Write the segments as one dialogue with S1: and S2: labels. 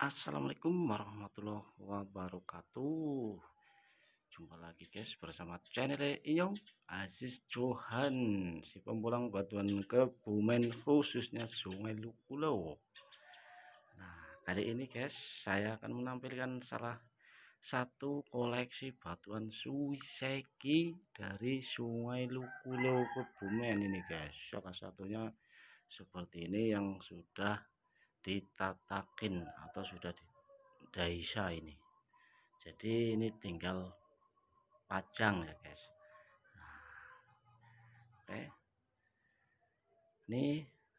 S1: Assalamualaikum warahmatullahi wabarakatuh Jumpa lagi guys bersama channel Inyong Aziz Johan Si pembulang batuan kebumen khususnya sungai Lukulo Nah kali ini guys saya akan menampilkan salah satu koleksi batuan suiseki dari sungai Lukulo Kebumen ini guys Salah satunya seperti ini yang sudah ditatakin atau sudah di daisa ini jadi ini tinggal pajang ya guys nah, oke ini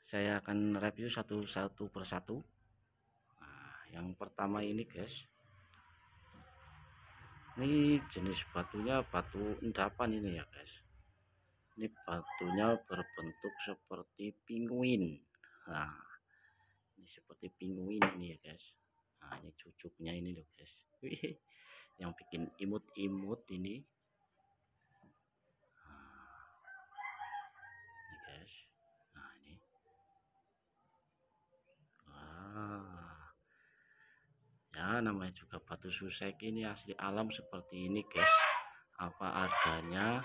S1: saya akan review satu-satu persatu nah, yang pertama ini guys ini jenis batunya batu endapan ini ya guys ini batunya berbentuk seperti penguin. nah ini seperti pinguin ini ya guys nah ini cucuknya ini loh guys yang bikin imut-imut nah, ini guys nah ini wah ya namanya juga batu susek ini asli alam seperti ini guys apa adanya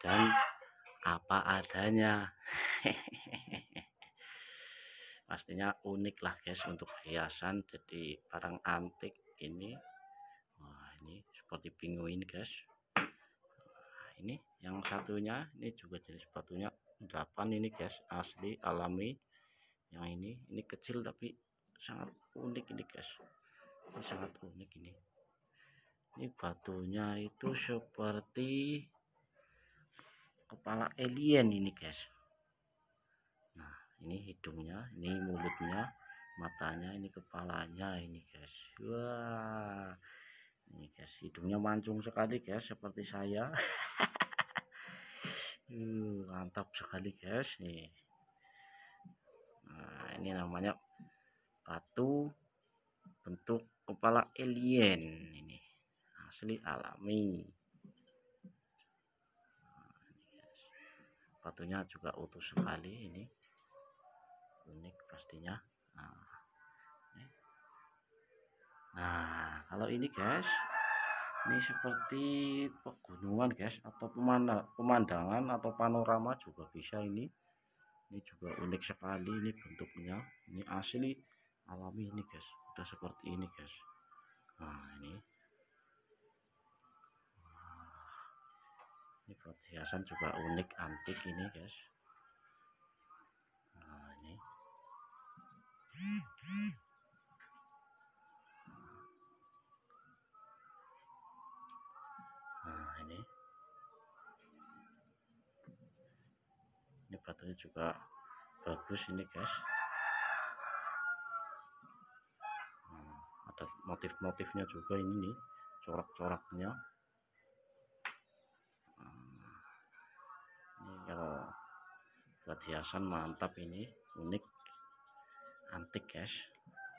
S1: dan apa adanya Hehehe. pastinya unik lah guys untuk hiasan jadi barang antik ini Wah ini seperti pinguin guys nah, ini yang satunya ini juga jenis sepatunya 8 ini guys asli alami yang ini ini kecil tapi sangat unik ini guys ini sangat unik ini ini batunya itu seperti kepala alien ini guys ini hidungnya ini mulutnya matanya ini kepalanya ini guys wah ini guys hidungnya mancung sekali guys seperti saya uh, mantap sekali guys nih nah ini namanya batu bentuk kepala alien ini asli alami nah, batunya juga utuh sekali ini unik pastinya nah, nah kalau ini guys ini seperti pegunungan guys atau pemandangan atau panorama juga bisa ini ini juga unik sekali ini bentuknya ini asli alami ini guys udah seperti ini guys nah ini ini perhiasan juga unik antik ini guys nah ini ini baterainya juga bagus ini guys hmm, ada motif-motifnya juga ini nih corak-coraknya hmm, ini kalau buat hiasan mantap ini unik antik guys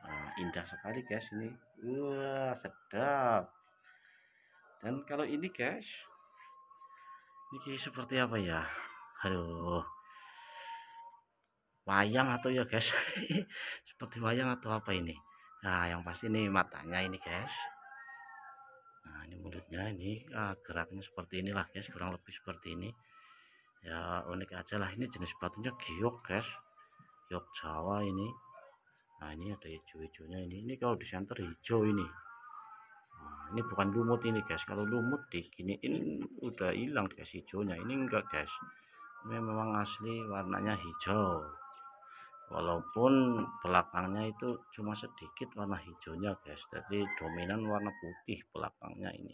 S1: nah, indah sekali guys ini wah sedap dan kalau ini guys ini seperti apa ya aduh wayang atau ya guys seperti wayang atau apa ini nah yang pasti ini matanya ini guys nah ini mulutnya ini ah, geraknya seperti inilah guys kurang lebih seperti ini ya unik aja lah ini jenis batunya giok guys giok jawa ini nah ini ada hijau-hijaunya ini ini kalau di center hijau ini nah, ini bukan lumut ini guys kalau lumut di ini udah hilang guys hijaunya ini enggak guys ini memang asli warnanya hijau walaupun belakangnya itu cuma sedikit warna hijaunya guys jadi dominan warna putih belakangnya ini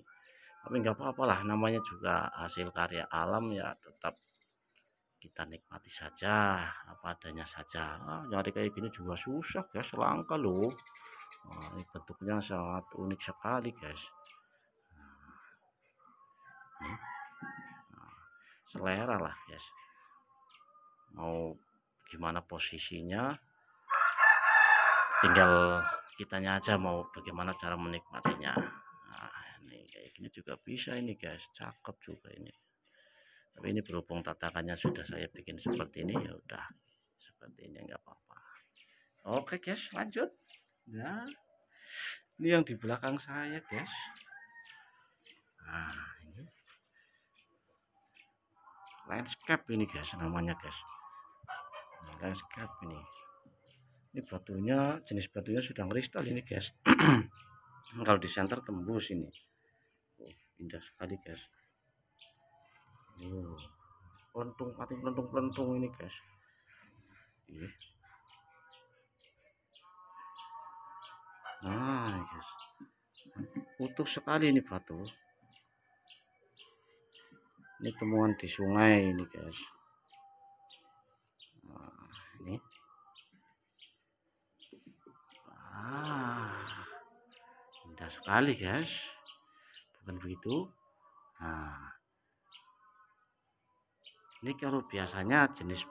S1: tapi enggak apa-apalah namanya juga hasil karya alam ya tetap kita nikmati saja apa adanya saja nah, nyari kayak gini juga susah guys langka loh nah, ini bentuknya sangat unik sekali guys nah, selera lah guys mau gimana posisinya tinggal kitanya aja mau bagaimana cara menikmatinya nah ini kayak gini juga bisa ini guys cakep juga ini tapi ini berhubung tatakannya sudah saya bikin seperti ini ya udah seperti ini nggak apa-apa oke guys lanjut ya ini yang di belakang saya guys nah ini landscape ini guys namanya guys nah, landscape ini ini batunya jenis batunya sudah kristal ini guys kalau di center tembus ini oh, indah sekali guys ini iya. pelentung mati pelentung pelentung ini guys iya nah guys utuh sekali ini batu ini temuan di sungai ini guys nah, ini ah indah sekali guys bukan begitu nah ini kalau biasanya jenis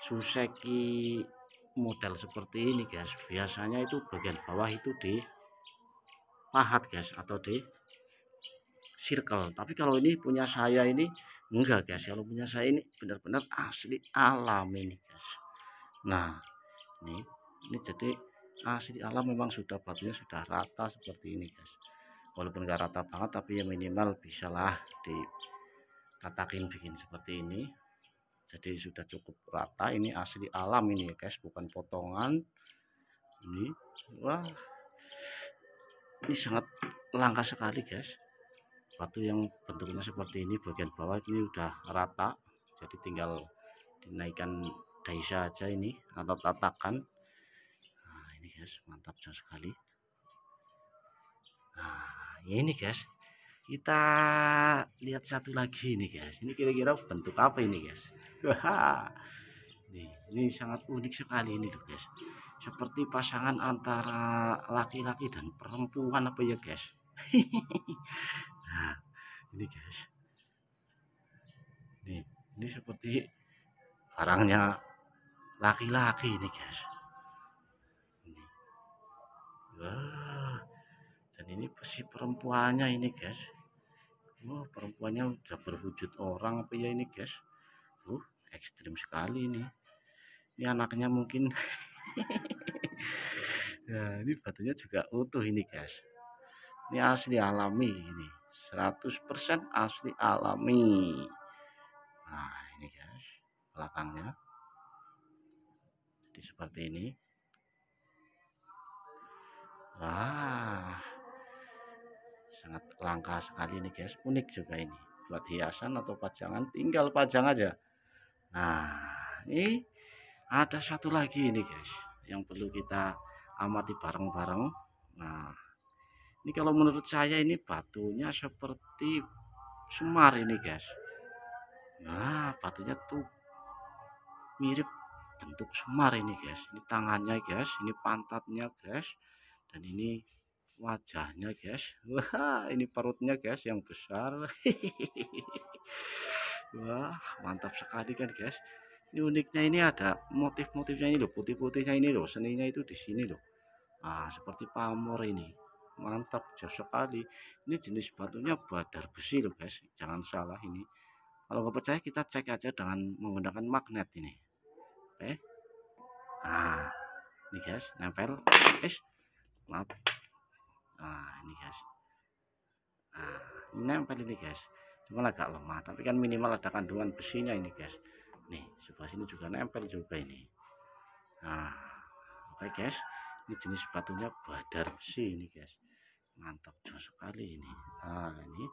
S1: Suzuki model seperti ini guys biasanya itu bagian bawah itu di pahat guys atau di circle tapi kalau ini punya saya ini enggak guys kalau punya saya ini benar-benar asli alam ini guys nah ini ini jadi asli alam memang sudah batunya sudah rata seperti ini guys walaupun enggak rata banget tapi ya minimal lah di ratakin bikin seperti ini jadi sudah cukup rata ini asli alam ini ya guys bukan potongan ini wah ini sangat langka sekali guys batu yang bentuknya seperti ini bagian bawah ini udah rata jadi tinggal dinaikkan daisa aja ini atau tatakan nah ini guys mantap sekali nah ya ini guys kita lihat satu lagi ini guys ini kira-kira bentuk apa ini guys nih, ini sangat unik sekali ini tuh guys seperti pasangan antara laki-laki dan perempuan apa ya guys nah ini guys nih ini seperti barangnya laki-laki ini guys ini. Wah, dan ini si perempuannya ini guys Wah, perempuannya udah berwujud orang apa ya ini, guys? Uh, ekstrim sekali ini. Ini anaknya mungkin. nah, ini batunya juga utuh ini, guys. Ini asli alami ini. 100% asli alami. Nah, ini guys, belakangnya. Jadi seperti ini. Wah, sangat langka sekali nih guys unik juga ini buat hiasan atau pajangan tinggal pajang aja nah ini ada satu lagi ini guys yang perlu kita amati bareng-bareng nah ini kalau menurut saya ini batunya seperti semar ini guys nah batunya tuh mirip bentuk semar ini guys ini tangannya guys ini pantatnya guys dan ini wajahnya guys wah ini perutnya guys yang besar wah mantap sekali kan guys ini uniknya ini ada motif-motifnya ini loh putih-putihnya ini loh seninya itu di sini loh ah seperti pamor ini mantap jauh sekali ini jenis batunya badar besi loh guys jangan salah ini kalau nggak percaya kita cek aja dengan menggunakan magnet ini oke okay. ah ini guys nempel guys maaf nempel ini guys cuma agak lemah tapi kan minimal ada kandungan besinya ini guys nih sebelah sini juga nempel juga ini nah oke guys ini jenis sepatunya badar besi ini guys mantap sekali ini nah ini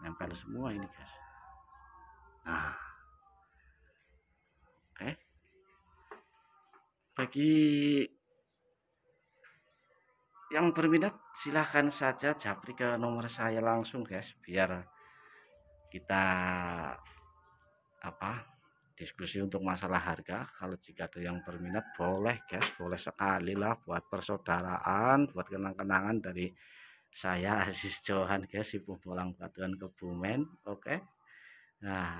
S1: nempel semua ini guys nah oke bagi yang berminat silahkan saja japri ke nomor saya langsung guys biar kita apa diskusi untuk masalah harga kalau jika ada yang berminat boleh guys boleh sekali lah buat persaudaraan buat kenang-kenangan dari saya Aziz Johan guys ibu pulang batuan kebumen oke okay? nah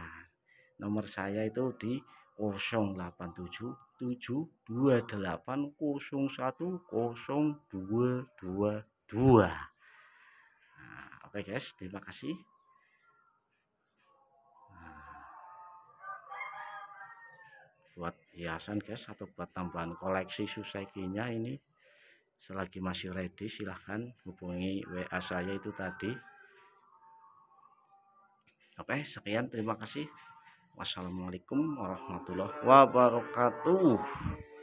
S1: nomor saya itu di 087 010222 dua nah, oke okay guys terima kasih nah, buat hiasan guys atau buat tambahan koleksi susekinya ini selagi masih ready silahkan hubungi WA saya itu tadi oke sekian terima kasih Wassalamualaikum warahmatullahi wabarakatuh